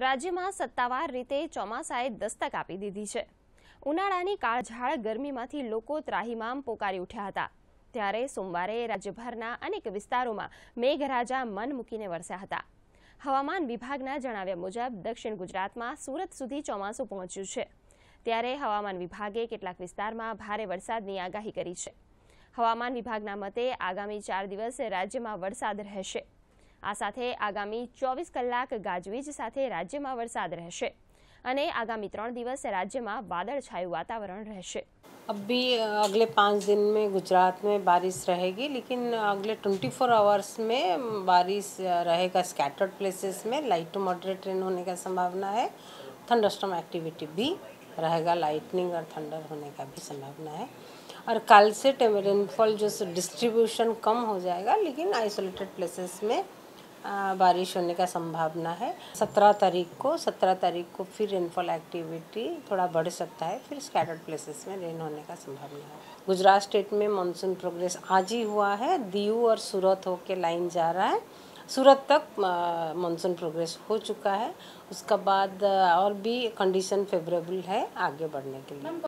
રાજ્યમાં સત્તાવાર રીતે ચોમાસાએ દસ્તક આપી દીધી છે ઉનાળાની કાળઝાળ ગરમીમાંથી લોકો ત્રાહિમામ પોકારી ઉઠ્યા હતા ત્યારે સોમવારે રાજ્યભરના અનેક વિસ્તારોમાં મેઘરાજા મન મૂકીને વરસ્યા હતા હવામાન વિભાગના જણાવ્યા મુજબ દક્ષિણ ગુજરાતમાં સુરત સુધી ચોમાસું પહોંચ્યું છે ત્યારે હવામાન વિભાગે કેટલાક વિસ્તારમાં ભારે વરસાદની આગાહી કરી છે હવામાન વિભાગના મતે આગામી ચાર દિવસ રાજ્યમાં વરસાદ રહેશે आ साथ आगामी चौबीस कलाक गाजवीज साथ राज्य में वरसद રહેશે आगामी આગામી दिवस राज्य में વાદળછાયું वातावरण રહેશે अभी अगले पाँच दिन में गुजरात में बारिश रहेगी लेकिन अगले 24 फोर आवर्स में बारिश रहेगा स्कैटर्ड प्लेसेस में लाइट टू मॉडरेट रेन होने का संभावना है थंडरस्टॉम एक्टिविटी भी रहेगा लाइटनिंग और थंडर होने का भी संभावना है और कल से रेनफॉल जो डिस्ट्रीब्यूशन कम हो जाएगा लेकिन आइसोलेटेड प्लेसेस में बारिश होने का संभावना है सत्रह तारीख को सत्रह तारीख को फिर रेनफॉल एक्टिविटी थोड़ा बढ़ सकता है फिर स्कैटर्ड प्लेसेस में रेन होने का संभावना है गुजरात स्टेट में मानसून प्रोग्रेस आज ही हुआ है दीव और सूरत होके लाइन जा रहा है सूरत तक मानसून प्रोग्रेस हो चुका है उसका बाद और भी कंडीशन फेवरेबल है आगे बढ़ने के लिए